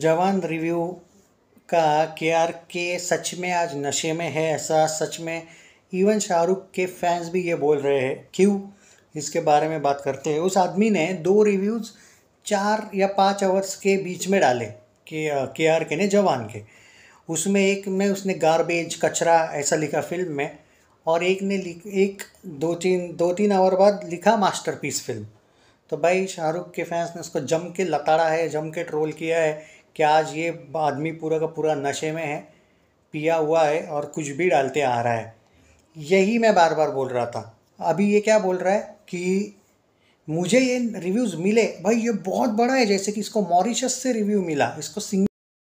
जवान रिव्यू का के आर के सच में आज नशे में है ऐसा सच में इवन शाहरुख के फैंस भी ये बोल रहे हैं क्यों इसके बारे में बात करते हैं उस आदमी ने दो रिव्यूज़ चार या पाँच आवर्स के बीच में डाले के के आर के ने जवान के उसमें एक में उसने गारबेज कचरा ऐसा लिखा फिल्म में और एक ने लिख एक दो तीन दो तीन आवर बाद लिखा मास्टरपीस फिल्म तो भाई शाहरुख के फैंस ने उसको जम के लताड़ा है जम के ट्रोल किया है कि आज ये आदमी पूरा का पूरा नशे में है पिया हुआ है और कुछ भी डालते आ रहा है यही मैं बार बार बोल रहा था अभी ये क्या बोल रहा है कि मुझे ये रिव्यूज़ मिले भाई ये बहुत बड़ा है जैसे कि इसको मॉरिशस से रिव्यू मिला इसको सिंग